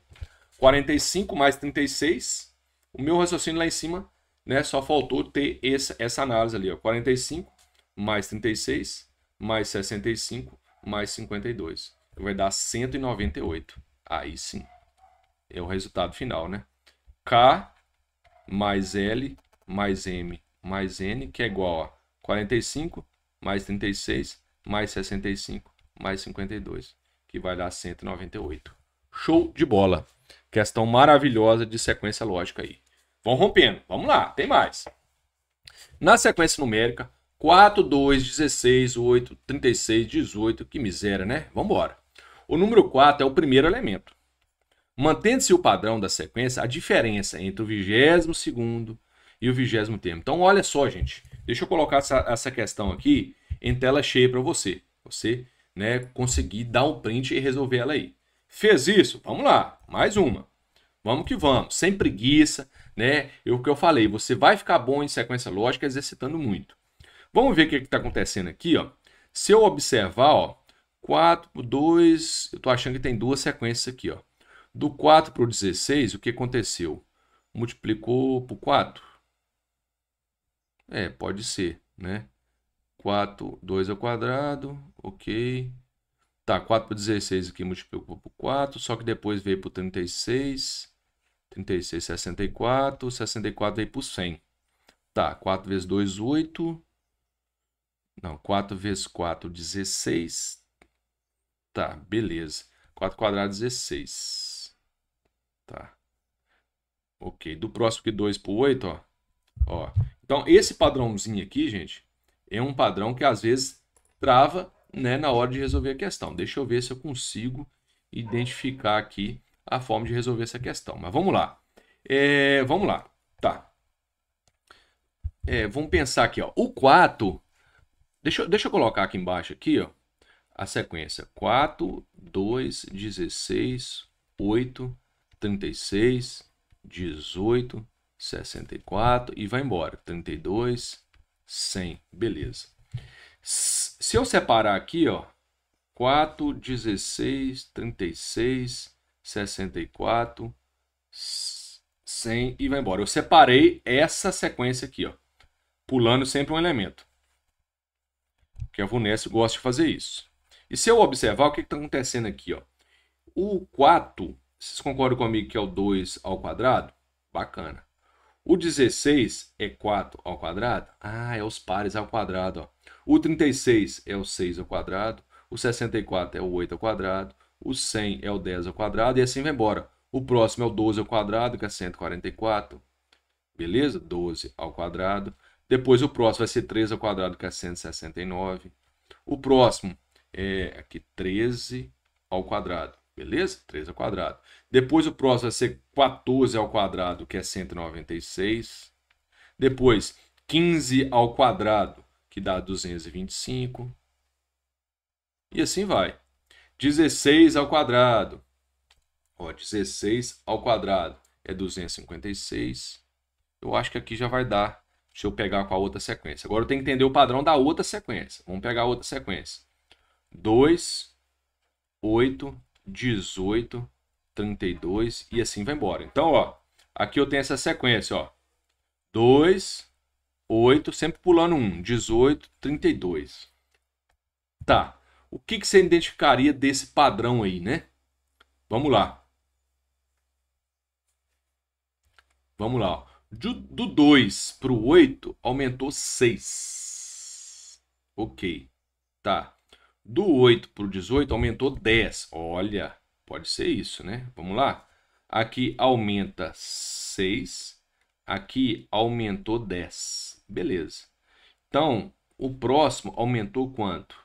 45 mais 36. O meu raciocínio lá em cima, né? Só faltou ter essa, essa análise ali, ó. 45 mais 36 mais 65 mais 52 vai dar 198. Aí sim, é o resultado final, né? K mais L mais M mais N, que é igual a 45 mais 36 mais 65 mais 52, que vai dar 198. Show de bola! Questão maravilhosa de sequência lógica aí. Vão rompendo. Vamos lá, tem mais. Na sequência numérica, 4, 2, 16, 8, 36, 18. Que miséria, né? Vamos embora. O número 4 é o primeiro elemento. Mantendo-se o padrão da sequência, a diferença entre o vigésimo segundo e o vigésimo termo. Então, olha só, gente. Deixa eu colocar essa, essa questão aqui em tela cheia para você. Você né, conseguir dar um print e resolver ela aí. Fez isso? Vamos lá, mais uma. Vamos que vamos, sem preguiça, né? É o que eu falei, você vai ficar bom em sequência lógica exercitando muito. Vamos ver o que está acontecendo aqui, ó. Se eu observar, ó, 4 para 2, eu estou achando que tem duas sequências aqui. Ó. Do 4 para o 16, o que aconteceu? Multiplicou por 4? É, pode ser, né? 4, 2 ao quadrado, ok. Tá, 4 por 16 aqui multiplicou por 4, só que depois veio por 36, 36, 64, 64 veio por 100. Tá, 4 vezes 2, 8. Não, 4 vezes 4, 16. Tá, beleza. 4 quadrado, 16. Tá. Ok, do próximo que 2 por 8, ó. ó. Então, esse padrãozinho aqui, gente, é um padrão que às vezes trava né, na hora de resolver a questão. Deixa eu ver se eu consigo identificar aqui a forma de resolver essa questão. Mas vamos lá. É, vamos lá. Tá. É, vamos pensar aqui, ó. O 4... Deixa, deixa eu colocar aqui embaixo, aqui, ó a sequência 4, 2, 16, 8, 36, 18, 64 e vai embora. 32, 100. Beleza. Se eu separar aqui, ó, 4, 16, 36, 64, 100 e vai embora. Eu separei essa sequência aqui, ó, pulando sempre um elemento. Que a Vunesp gosta de fazer isso. E se eu observar, o que está acontecendo aqui? Ó? O 4, vocês concordam comigo que é o 2 ao quadrado? Bacana. O 16 é 4 ao quadrado? Ah, é os pares ao quadrado. Ó. O 36 é o 6 ao quadrado. O 64 é o 8 ao quadrado. O 100 é o 10 ao quadrado. E assim vai embora. O próximo é o 12 ao quadrado, que é 144. Beleza? 12 ao quadrado. Depois o próximo vai ser 3 ao quadrado, que é 169. O próximo é aqui 13 ao quadrado, beleza? 13 ao quadrado. Depois o próximo vai ser 14 ao quadrado, que é 196. Depois 15 ao quadrado, que dá 225. E assim vai. 16 ao quadrado. Ó, 16 ao quadrado é 256. Eu acho que aqui já vai dar. Deixa eu pegar com a outra sequência. Agora eu tenho que entender o padrão da outra sequência. Vamos pegar a outra sequência. 2, 8, 18, 32 e assim vai embora. Então, ó, aqui eu tenho essa sequência, ó. 2, 8, sempre pulando 1, 18, 32. Tá. O que, que você identificaria desse padrão aí, né? Vamos lá. Vamos lá. Do, do 2 para o 8, aumentou 6. Ok. Tá. Do 8 para o 18 aumentou 10. Olha, pode ser isso, né? Vamos lá? Aqui aumenta 6, aqui aumentou 10. Beleza. Então, o próximo aumentou quanto?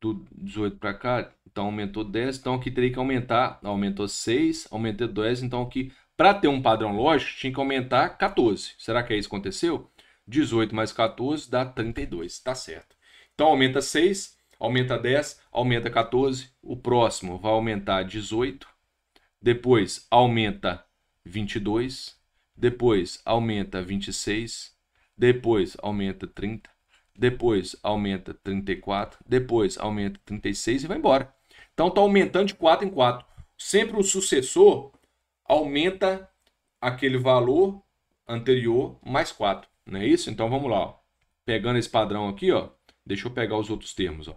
Do 18 para cá, então aumentou 10, então aqui teria que aumentar, aumentou 6, aumentou 10, então aqui, para ter um padrão lógico, tinha que aumentar 14. Será que é isso que aconteceu? 18 mais 14 dá 32, tá certo. Então aumenta 6, aumenta 10, aumenta 14, o próximo vai aumentar 18, depois aumenta 22, depois aumenta 26, depois aumenta 30, depois aumenta 34, depois aumenta 36 e vai embora. Então está aumentando de 4 em 4. Sempre o sucessor aumenta aquele valor anterior mais 4, não é isso? Então vamos lá, ó. pegando esse padrão aqui, ó, deixa eu pegar os outros termos. Ó.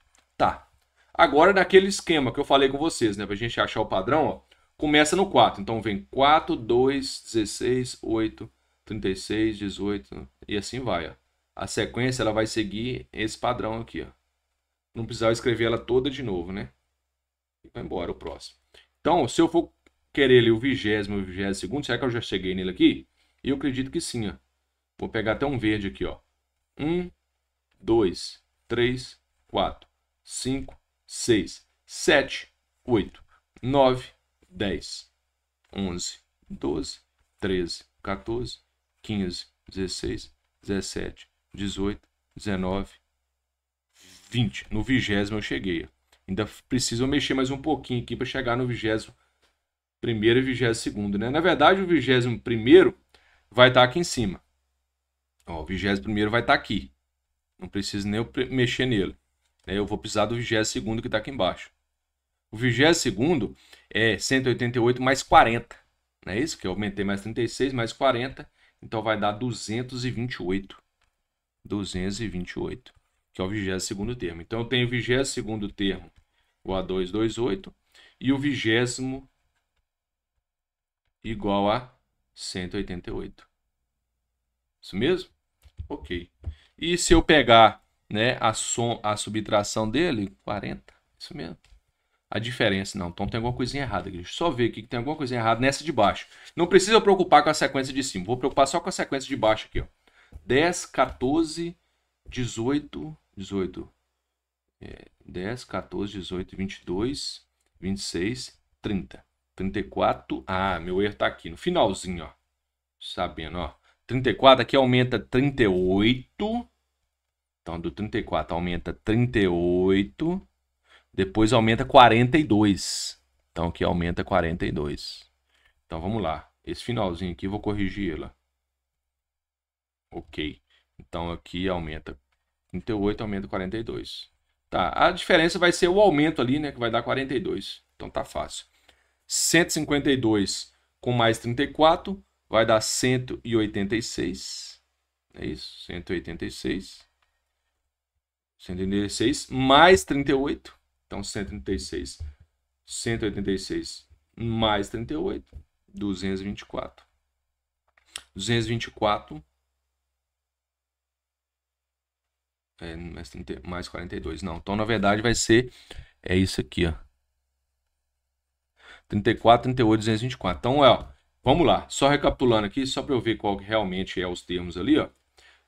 Tá. Agora, naquele esquema que eu falei com vocês, né? Pra gente achar o padrão, ó, começa no 4. Então, vem 4, 2, 16, 8, 36, 18 e assim vai, ó. A sequência, ela vai seguir esse padrão aqui, ó. Não precisava escrever ela toda de novo, né? E vai embora o próximo. Então, se eu for querer ele o vigésimo e o vigésimo segundo, será que eu já cheguei nele aqui? Eu acredito que sim, ó. Vou pegar até um verde aqui, ó. 1, 2, 3, 4. 5, 6, 7, 8, 9, 10, 11, 12, 13, 14, 15, 16, 17, 18, 19, 20. No vigésimo eu cheguei. Ainda preciso mexer mais um pouquinho aqui para chegar no vigésimo primeiro e vigésimo segundo, né? Na verdade, o vigésimo primeiro vai estar tá aqui em cima. Ó, o vigésimo primeiro vai estar tá aqui. Não preciso nem mexer nele. Né? Eu vou precisar do 22 que está aqui embaixo. O 22 é 188 mais 40. Não é isso? Que eu aumentei mais 36 mais 40. Então vai dar 228. 228. Que é o 22 termo. Então eu tenho o 22 termo, o A228. E o vigésimo igual a 188. Isso mesmo? Ok. E se eu pegar né, a, som, a subtração dele, 40, isso mesmo. A diferença, não, então tem alguma coisinha errada, igreja. Só ver aqui que tem alguma coisinha errada nessa de baixo. Não precisa preocupar com a sequência de cima, vou preocupar só com a sequência de baixo aqui, ó. 10, 14, 18, 18. É, 10, 14, 18, 22, 26, 30. 34, ah, meu erro tá aqui no finalzinho, ó. Sabendo, ó. 34 aqui aumenta 38, então do 34 aumenta 38, depois aumenta 42. Então aqui aumenta 42. Então vamos lá. Esse finalzinho aqui eu vou corrigir ela. Ok. Então aqui aumenta 38, aumenta 42. Tá, a diferença vai ser o aumento ali, né, que vai dar 42. Então tá fácil. 152 com mais 34 vai dar 186. É isso, 186. 136 mais 38. Então, 136. 186 mais 38. 224. 224 é, mais, 30, mais 42. Não, então na verdade vai ser é isso aqui, ó. 34, 38, 224. Então, é, ó, vamos lá. Só recapitulando aqui, só para eu ver qual que realmente é os termos ali, ó.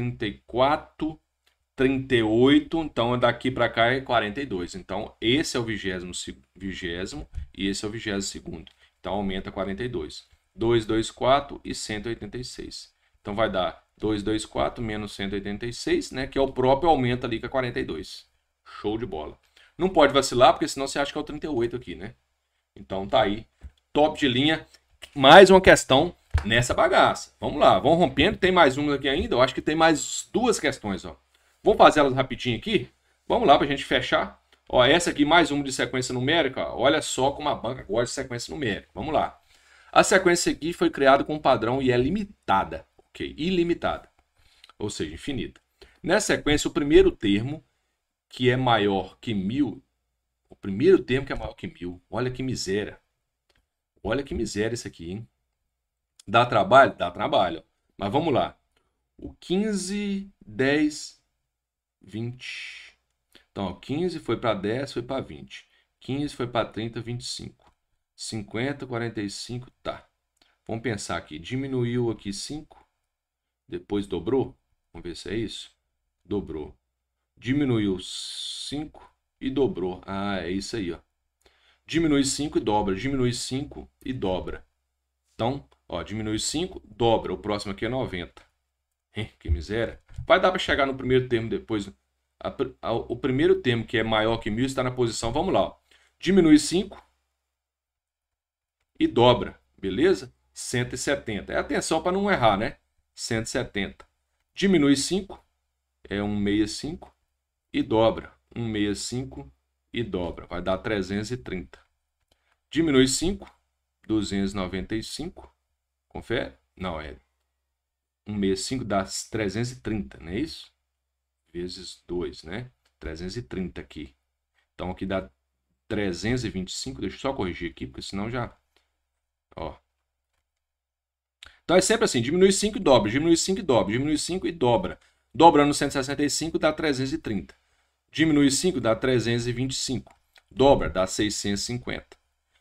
34, 38, então daqui para cá é 42. Então esse é o vigésimo, vigésimo e esse é o vigésimo segundo. Então aumenta 42. 2, 2, 4 e 186. Então vai dar 2, 2, 4 menos 186, né, que é o próprio aumento ali com é 42. Show de bola. Não pode vacilar, porque senão você acha que é o 38 aqui, né? Então tá aí. Top de linha. Mais uma questão nessa bagaça. Vamos lá, vamos rompendo. Tem mais uma aqui ainda. Eu acho que tem mais duas questões. Ó. Vamos fazer elas rapidinho aqui. Vamos lá para a gente fechar. Ó, essa aqui, mais uma de sequência numérica. Ó. Olha só como a banca gosta de sequência numérica. Vamos lá. A sequência aqui foi criada com um padrão e é limitada. Ok, ilimitada. Ou seja, infinita. Nessa sequência, o primeiro termo, que é maior que mil, o primeiro termo que é maior que mil. Olha que miséria. Olha que miséria isso aqui, hein? Dá trabalho? Dá trabalho. Mas vamos lá. O 15, 10, 20. Então, ó, 15 foi para 10, foi para 20. 15 foi para 30, 25. 50, 45, tá. Vamos pensar aqui. Diminuiu aqui 5, depois dobrou. Vamos ver se é isso. Dobrou. Diminuiu 5 e dobrou. Ah, é isso aí, ó. Diminui 5 e dobra. Diminui 5 e dobra. Então, Ó, diminui 5, dobra. O próximo aqui é 90. Hein? Que miséria. Vai dar para chegar no primeiro termo depois. A, a, o primeiro termo que é maior que 1.000 está na posição. Vamos lá. Ó. Diminui 5 e dobra. Beleza? 170. É atenção para não errar, né? 170. Diminui 5, é 165 e dobra. 165 e dobra. Vai dar 330. Diminui 5, 295 Confere? Não, é um mês, 5 dá 330, não é isso? Vezes 2, né? 330 aqui. Então aqui dá 325, deixa eu só corrigir aqui, porque senão já... Ó. Então é sempre assim, diminui 5 e dobra, diminui 5 e dobra, diminui 5 e dobra. Dobrando 165 dá 330. Diminui 5 dá 325. Dobra dá 650.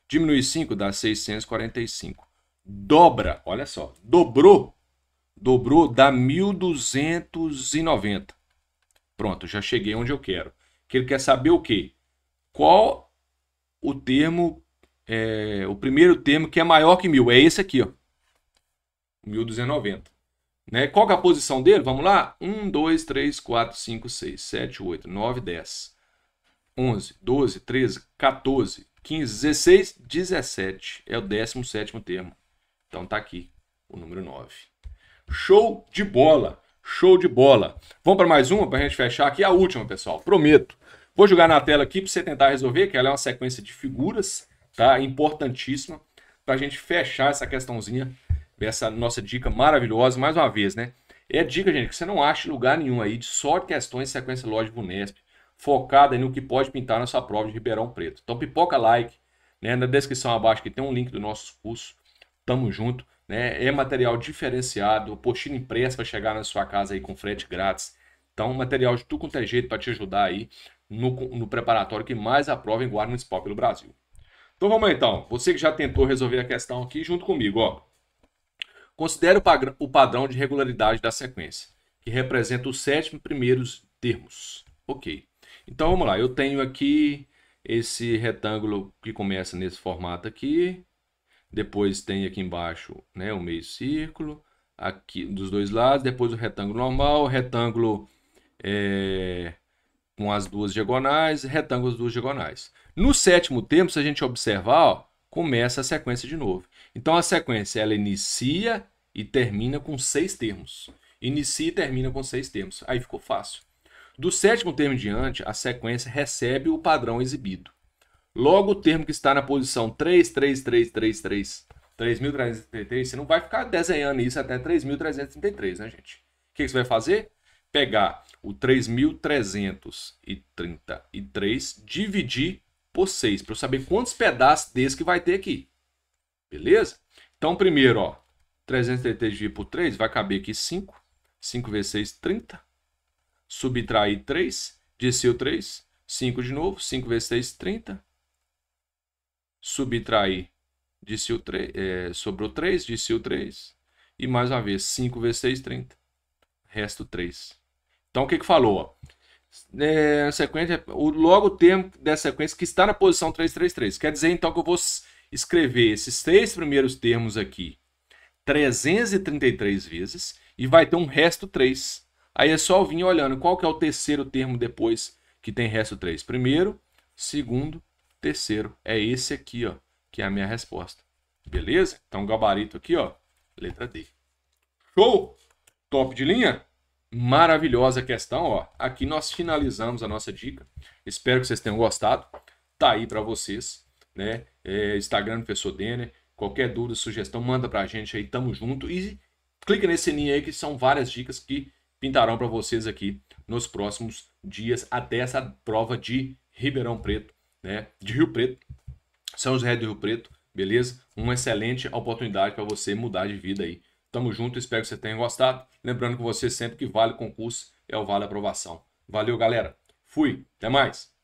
Diminui 5 dá 645 dobra, olha só, dobrou, dobrou da 1290. Pronto, já cheguei onde eu quero. Que ele quer saber o quê? Qual o termo, é, o primeiro termo que é maior que mil? É esse aqui, ó. 1290. Né? Qual é a posição dele? Vamos lá? 1, 2, 3, 4, 5, 6, 7, 8, 9, 10, 11, 12, 13, 14, 15, 16, 17. É o 17 termo. Então tá aqui o número 9. Show de bola! Show de bola! Vamos para mais uma para a gente fechar aqui. A última, pessoal, prometo. Vou jogar na tela aqui para você tentar resolver, que ela é uma sequência de figuras, tá? Importantíssima para a gente fechar essa questãozinha, essa nossa dica maravilhosa, mais uma vez, né? É dica, gente, que você não acha lugar nenhum aí de só questões de sequência lógica Bunesp, focada no que pode pintar na sua prova de Ribeirão Preto. Então pipoca like, né? Na descrição abaixo que tem um link do nosso curso. Tamo junto. Né? É material diferenciado, postinho impressa para chegar na sua casa aí com frete grátis. Então, material de tudo quanto é jeito para te ajudar aí no, no preparatório que mais aprova em Guarda Municipal pelo Brasil. Então vamos aí, então. Você que já tentou resolver a questão aqui junto comigo, ó. Considere o padrão de regularidade da sequência, que representa os sete primeiros termos. Ok. Então vamos lá. Eu tenho aqui esse retângulo que começa nesse formato aqui. Depois tem aqui embaixo né, o meio círculo, aqui dos dois lados, depois o retângulo normal, o retângulo é, com as duas diagonais, retângulo as duas diagonais. No sétimo termo, se a gente observar, ó, começa a sequência de novo. Então a sequência ela inicia e termina com seis termos. Inicia e termina com seis termos. Aí ficou fácil. Do sétimo termo em diante, a sequência recebe o padrão exibido. Logo, o termo que está na posição 3, 3, 3, 3, 3, 3.333, você não vai ficar desenhando isso até 3.333, né, gente? O que, que você vai fazer? Pegar o 3.333, dividir por 6, para eu saber quantos pedaços desse que vai ter aqui. Beleza? Então, primeiro, ó, 333 dividido por 3 vai caber aqui 5. 5 vezes 6, 30. Subtrair 3, desceu 3. 5 de novo, 5 vezes 6, 30 subtrair de sil 3, é, sobrou 3, de sil 3, e mais uma vez, 5 vezes 6, 30. Resto 3. Então, o que que falou? É, sequência, o, logo termo dessa sequência que está na posição 333. Quer dizer, então, que eu vou escrever esses três primeiros termos aqui 333 vezes e vai ter um resto 3. Aí é só vir olhando qual que é o terceiro termo depois que tem resto 3. Primeiro, segundo terceiro. É esse aqui, ó, que é a minha resposta. Beleza? Então, gabarito aqui, ó, letra D. Show! Top de linha? Maravilhosa questão, ó. Aqui nós finalizamos a nossa dica. Espero que vocês tenham gostado. Tá aí para vocês, né? É, Instagram do Professor Denner. Qualquer dúvida, sugestão, manda pra gente aí. Tamo junto. E clica nesse sininho aí que são várias dicas que pintarão para vocês aqui nos próximos dias até essa prova de Ribeirão Preto né, de Rio Preto, São José do Rio Preto, beleza? Uma excelente oportunidade para você mudar de vida aí. Tamo junto, espero que você tenha gostado. Lembrando que você sempre que vale concurso é o vale aprovação. Valeu, galera. Fui, até mais.